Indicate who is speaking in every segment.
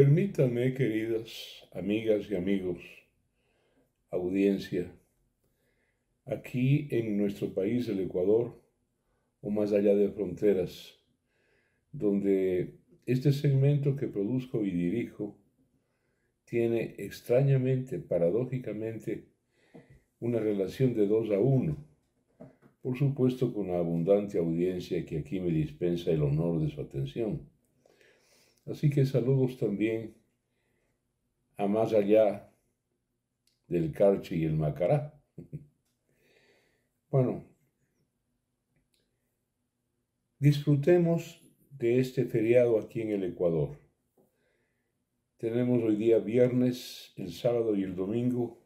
Speaker 1: Permítanme, queridas amigas y amigos, audiencia, aquí en nuestro país, el Ecuador, o más allá de fronteras, donde este segmento que produzco y dirijo tiene extrañamente, paradójicamente, una relación de dos a uno, por supuesto con la abundante audiencia que aquí me dispensa el honor de su atención. Así que saludos también a más allá del Carchi y el Macará. Bueno, disfrutemos de este feriado aquí en el Ecuador. Tenemos hoy día viernes, el sábado y el domingo,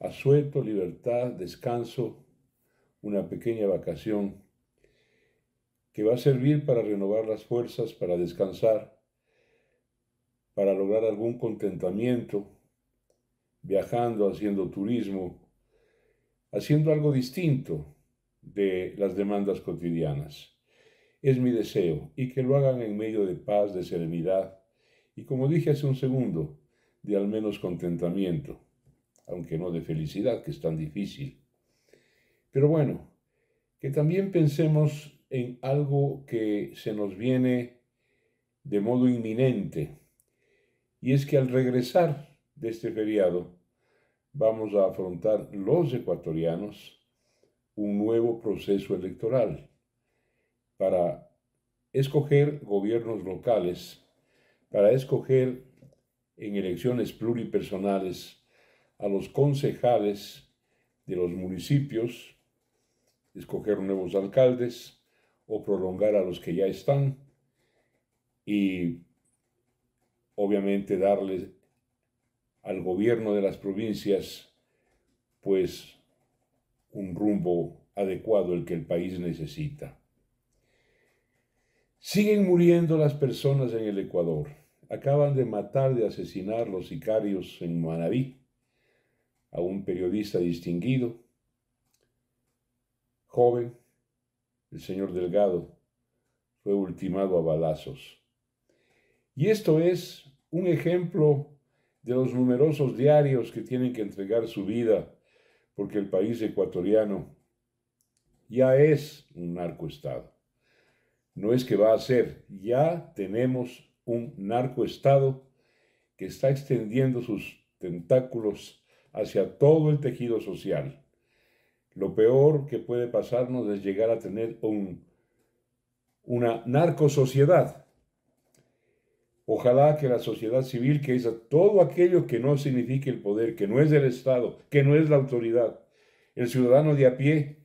Speaker 1: asueto, libertad, descanso, una pequeña vacación que va a servir para renovar las fuerzas, para descansar para lograr algún contentamiento, viajando, haciendo turismo, haciendo algo distinto de las demandas cotidianas. Es mi deseo y que lo hagan en medio de paz, de serenidad y, como dije hace un segundo, de al menos contentamiento, aunque no de felicidad, que es tan difícil. Pero bueno, que también pensemos en algo que se nos viene de modo inminente y es que al regresar de este feriado, vamos a afrontar los ecuatorianos un nuevo proceso electoral para escoger gobiernos locales, para escoger en elecciones pluripersonales a los concejales de los municipios, escoger nuevos alcaldes o prolongar a los que ya están y obviamente darle al gobierno de las provincias pues un rumbo adecuado el que el país necesita. Siguen muriendo las personas en el Ecuador. Acaban de matar, de asesinar los sicarios en Manabí a un periodista distinguido, joven, el señor Delgado, fue ultimado a balazos. Y esto es un ejemplo de los numerosos diarios que tienen que entregar su vida porque el país ecuatoriano ya es un narcoestado. No es que va a ser, ya tenemos un narcoestado que está extendiendo sus tentáculos hacia todo el tejido social. Lo peor que puede pasarnos es llegar a tener una narcosociedad Ojalá que la sociedad civil, que es todo aquello que no signifique el poder, que no es del Estado, que no es la autoridad, el ciudadano de a pie,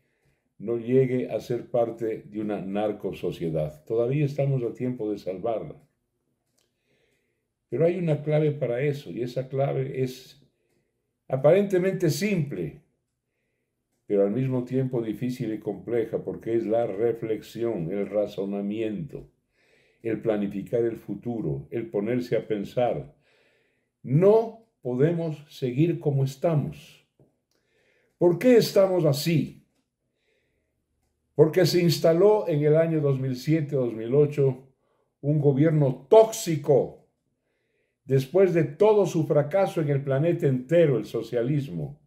Speaker 1: no llegue a ser parte de una narcosociedad. Todavía estamos a tiempo de salvarla. Pero hay una clave para eso, y esa clave es aparentemente simple, pero al mismo tiempo difícil y compleja, porque es la reflexión, el razonamiento el planificar el futuro, el ponerse a pensar. No podemos seguir como estamos. ¿Por qué estamos así? Porque se instaló en el año 2007-2008 un gobierno tóxico. Después de todo su fracaso en el planeta entero, el socialismo,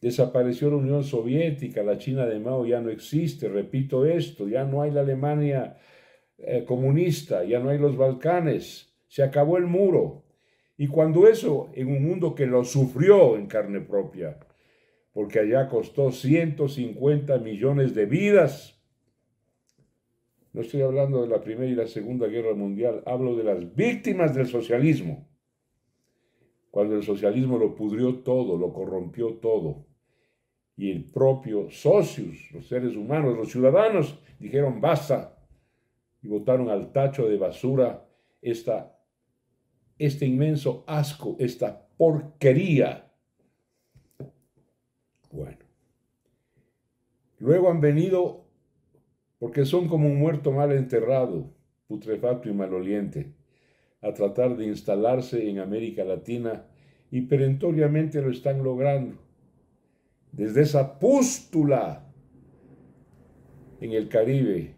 Speaker 1: desapareció la Unión Soviética, la China de Mao ya no existe, repito esto, ya no hay la Alemania eh, comunista, ya no hay los Balcanes, se acabó el muro. Y cuando eso, en un mundo que lo sufrió en carne propia, porque allá costó 150 millones de vidas. No estoy hablando de la Primera y la Segunda Guerra Mundial, hablo de las víctimas del socialismo. Cuando el socialismo lo pudrió todo, lo corrompió todo. Y el propio socios, los seres humanos, los ciudadanos, dijeron basta, y botaron al tacho de basura esta, este inmenso asco, esta porquería. Bueno, luego han venido porque son como un muerto mal enterrado, putrefacto y maloliente, a tratar de instalarse en América Latina y perentoriamente lo están logrando. Desde esa pústula en el Caribe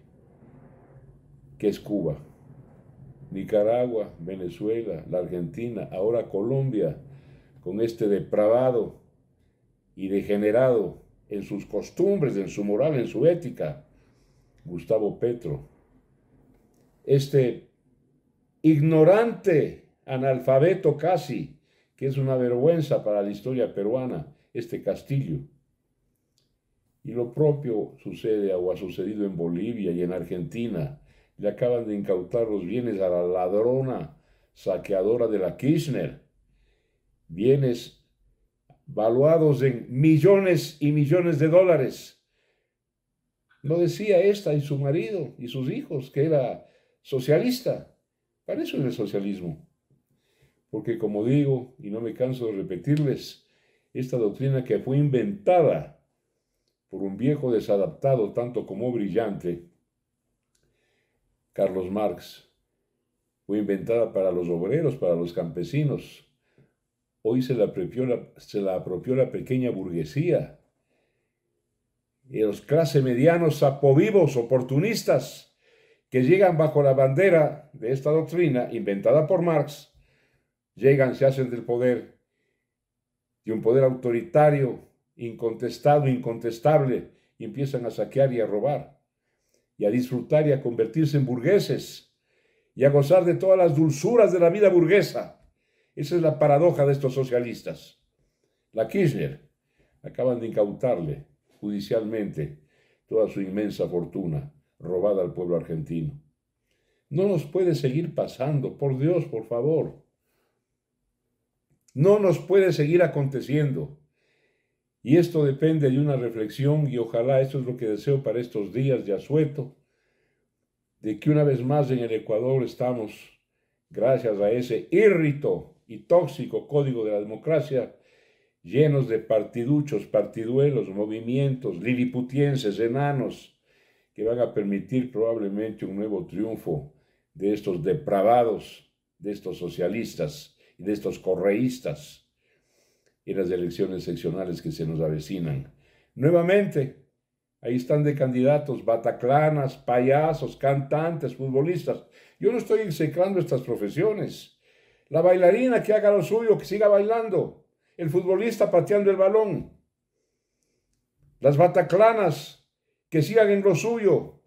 Speaker 1: que es Cuba. Nicaragua, Venezuela, la Argentina, ahora Colombia, con este depravado y degenerado en sus costumbres, en su moral, en su ética, Gustavo Petro. Este ignorante, analfabeto casi, que es una vergüenza para la historia peruana, este Castillo. Y lo propio sucede o ha sucedido en Bolivia y en Argentina, le acaban de incautar los bienes a la ladrona, saqueadora de la Kirchner. Bienes valuados en millones y millones de dólares. No decía esta y su marido y sus hijos, que era socialista. Para eso es el socialismo. Porque como digo, y no me canso de repetirles, esta doctrina que fue inventada por un viejo desadaptado tanto como brillante, Carlos Marx. Fue inventada para los obreros, para los campesinos. Hoy se la apropió la, pequeña burguesía. Y los clase medianos sapovivos, oportunistas, que llegan bajo la bandera de esta doctrina inventada por Marx, llegan, se hacen del poder, de un poder autoritario, incontestado, incontestable, y empiezan a saquear y a robar y a disfrutar y a convertirse en burgueses y a gozar de todas las dulzuras de la vida burguesa. Esa es la paradoja de estos socialistas. La Kirchner acaban de incautarle judicialmente toda su inmensa fortuna robada al pueblo argentino. No nos puede seguir pasando, por Dios, por favor. No nos puede seguir aconteciendo. Y esto depende de una reflexión y ojalá esto es lo que deseo para estos días de asueto, de que una vez más en el Ecuador estamos, gracias a ese irrito y tóxico código de la democracia, llenos de partiduchos, partiduelos, movimientos, liliputienses, enanos, que van a permitir probablemente un nuevo triunfo de estos depravados, de estos socialistas y de estos correístas y las elecciones seccionales que se nos avecinan. Nuevamente, ahí están de candidatos bataclanas, payasos, cantantes, futbolistas. Yo no estoy execrando estas profesiones. La bailarina que haga lo suyo, que siga bailando. El futbolista pateando el balón. Las bataclanas que sigan en lo suyo.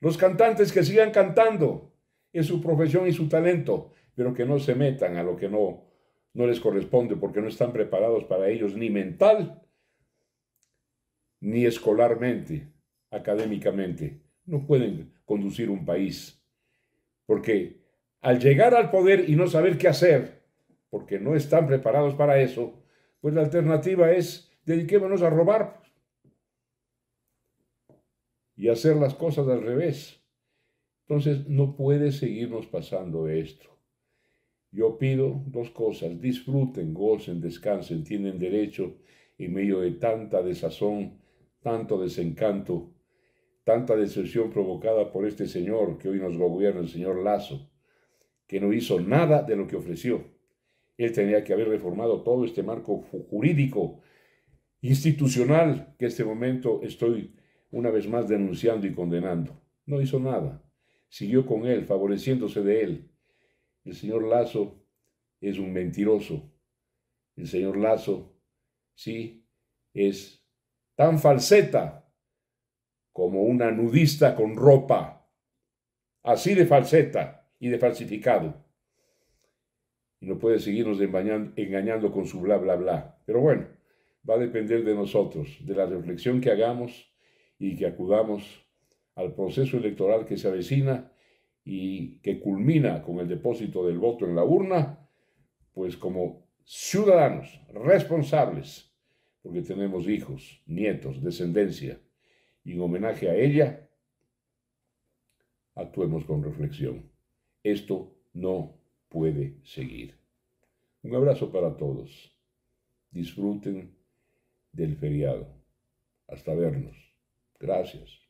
Speaker 1: Los cantantes que sigan cantando. en su profesión y su talento, pero que no se metan a lo que no no les corresponde porque no están preparados para ellos ni mental, ni escolarmente, académicamente. No pueden conducir un país. Porque al llegar al poder y no saber qué hacer, porque no están preparados para eso, pues la alternativa es dediquémonos a robar y hacer las cosas al revés. Entonces no puede seguirnos pasando esto. Yo pido dos cosas, disfruten, gocen, descansen, tienen derecho en medio de tanta desazón, tanto desencanto, tanta decepción provocada por este Señor que hoy nos gobierna, el Señor Lazo, que no hizo nada de lo que ofreció. Él tenía que haber reformado todo este marco jurídico, institucional, que en este momento estoy una vez más denunciando y condenando. No hizo nada. Siguió con él, favoreciéndose de él el señor Lazo es un mentiroso. El señor Lazo, sí, es tan falseta como una nudista con ropa, así de falseta y de falsificado. Y no puede seguirnos engañando con su bla, bla, bla. Pero bueno, va a depender de nosotros, de la reflexión que hagamos y que acudamos al proceso electoral que se avecina y que culmina con el depósito del voto en la urna, pues como ciudadanos responsables, porque tenemos hijos, nietos, descendencia, y en homenaje a ella, actuemos con reflexión. Esto no puede seguir. Un abrazo para todos. Disfruten del feriado. Hasta vernos. Gracias.